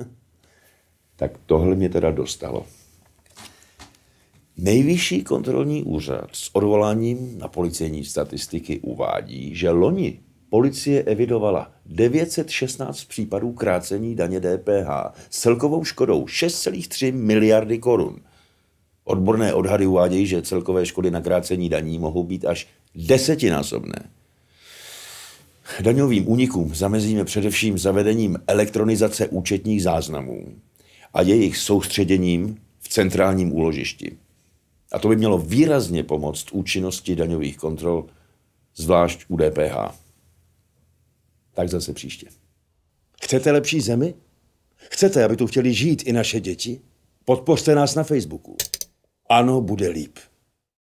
tak tohle mě teda dostalo. Nejvyšší kontrolní úřad s odvoláním na policejní statistiky uvádí, že loni policie evidovala 916 případů krácení daně DPH s celkovou škodou 6,3 miliardy korun. Odborné odhady uvádějí, že celkové škody na krácení daní mohou být až desetinásobné. Daňovým únikům zamezíme především zavedením elektronizace účetních záznamů a jejich soustředěním v centrálním úložišti. A to by mělo výrazně pomoct účinnosti daňových kontrol, zvlášť u DPH. Tak zase příště. Chcete lepší zemi? Chcete, aby tu chtěli žít i naše děti? Podpořte nás na Facebooku. Ano, bude líp.